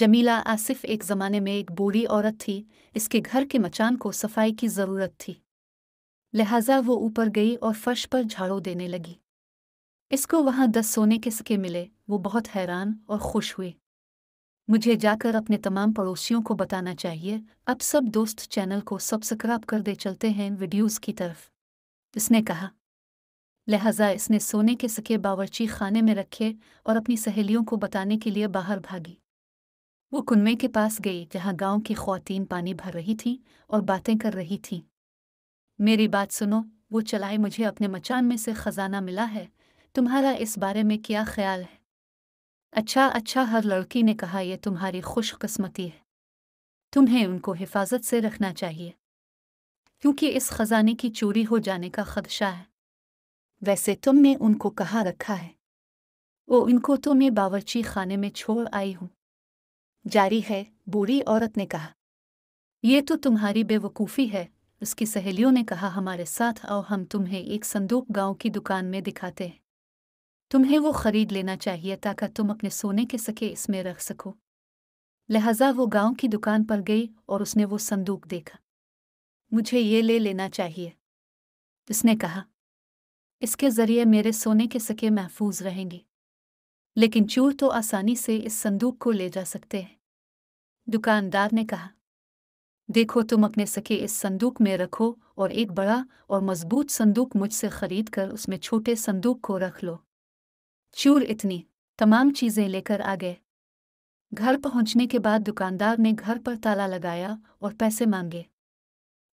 जमीला आसिफ एक ज़माने में एक बूढ़ी औरत थी इसके घर के मचान को सफाई की ज़रूरत थी लिहाजा वो ऊपर गई और फर्श पर झाड़ू देने लगी इसको वहां दस सोने के सिक्के मिले वो बहुत हैरान और खुश हुए मुझे जाकर अपने तमाम पड़ोसियों को बताना चाहिए अब सब दोस्त चैनल को सब्सक्राइब कर दे चलते हैं वीडियोस की तरफ इसने कहा लिहाजा इसने सोने के सिक्के बावरची खाने में रखे और अपनी सहेलियों को बताने के लिए बाहर भागी वो कुनमे के पास गई जहाँ गांव की खातन पानी भर रही थीं और बातें कर रही थीं मेरी बात सुनो वो चलाए मुझे अपने मचान में से ख़जाना मिला है तुम्हारा इस बारे में क्या ख्याल है अच्छा अच्छा हर लड़की ने कहा यह तुम्हारी खुशकस्मती है तुम्हें उनको हिफाजत से रखना चाहिए क्योंकि इस खजाने की चोरी हो जाने का खदशा है वैसे तुमने उनको कहा रखा है वो इनको तो मैं बावरची खाने में छोड़ आई हूँ जारी है बूढ़ी औरत ने कहा ये तो तुम्हारी बेवकूफ़ी है उसकी सहेलियों ने कहा हमारे साथ आओ हम तुम्हें एक संदूक गांव की दुकान में दिखाते हैं तुम्हें वो खरीद लेना चाहिए ताकि तुम अपने सोने के सके इसमें रख सको लिहाजा वो गांव की दुकान पर गई और उसने वो संदूक देखा मुझे ये ले लेना चाहिए उसने कहा इसके ज़रिए मेरे सोने के सके महफूज रहेंगे लेकिन चूर तो आसानी से इस संदूक को ले जा सकते हैं दुकानदार ने कहा देखो तुम अपने सके इस संदूक में रखो और एक बड़ा और मजबूत संदूक मुझसे खरीद कर उसमें छोटे संदूक को रख लो चूर इतनी तमाम चीजें लेकर आ गए घर पहुंचने के बाद दुकानदार ने घर पर ताला लगाया और पैसे मांगे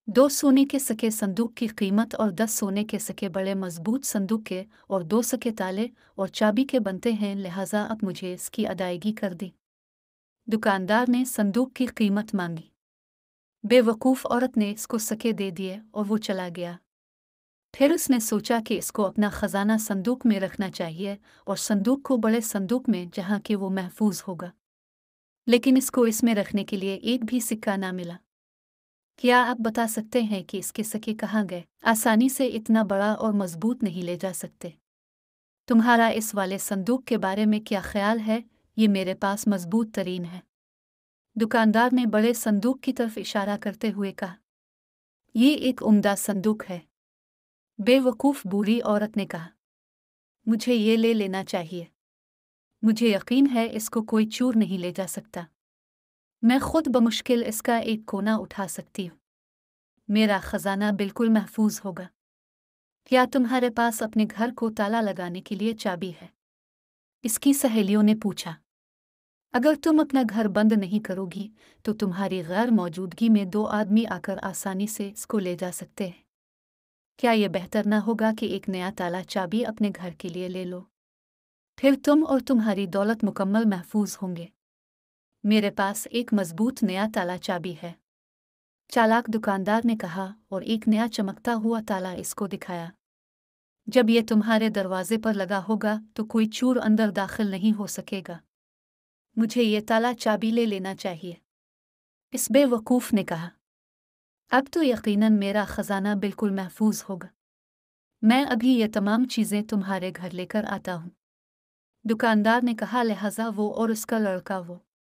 दो सोने के सके संदूक की कीमत और दस सोने के सके बड़े मजबूत संदूक के और दो सके ताले और चाबी के बनते हैं लिहाजा अब मुझे इसकी अदायगी कर दी दुकानदार ने संदूक की कीमत मांगी बेवकूफ़ औरत ने इसको सके दे दिए और वो चला गया फिर उसने सोचा कि इसको अपना ख़जाना संदूक में रखना चाहिए और संदूक को बड़े संदूक में जहाँ कि वो महफूज होगा लेकिन इसको इसमें रखने के लिए एक भी सिक्का ना मिला क्या आप बता सकते हैं कि इसके सके कहाँ गए आसानी से इतना बड़ा और मजबूत नहीं ले जा सकते तुम्हारा इस वाले संदूक के बारे में क्या ख्याल है ये मेरे पास मजबूत तरीन है दुकानदार ने बड़े संदूक की तरफ इशारा करते हुए कहा ये एक उम्दा संदूक है बेवकूफ़ बूढ़ी औरत ने कहा मुझे ये ले लेना चाहिए मुझे यकीन है इसको कोई चूर नहीं ले जा सकता मैं खुद बमुश्किल इसका एक कोना उठा सकती हूँ मेरा खजाना बिल्कुल महफूज होगा क्या तुम्हारे पास अपने घर को ताला लगाने के लिए चाबी है इसकी सहेलियों ने पूछा अगर तुम अपना घर बंद नहीं करोगी तो तुम्हारी गैर मौजूदगी में दो आदमी आकर आसानी से इसको ले जा सकते हैं क्या यह बेहतर न होगा कि एक नया ताला चाबी अपने घर के लिए ले लो फिर तुम और तुम्हारी दौलत मुकम्मल महफूज होंगे मेरे पास एक मजबूत नया ताला चाबी है चालाक दुकानदार ने कहा और एक नया चमकता हुआ ताला इसको दिखाया जब यह तुम्हारे दरवाजे पर लगा होगा तो कोई चूर अंदर दाखिल नहीं हो सकेगा मुझे ये ताला चाबी ले लेना चाहिए इस बेवकूफ़ ने कहा अब तो यकीनन मेरा ख़जाना बिल्कुल महफूज होगा मैं अभी ये तमाम चीज़ें तुम्हारे घर लेकर आता हूँ दुकानदार ने कहा लिहाजा वो और उसका लड़का वो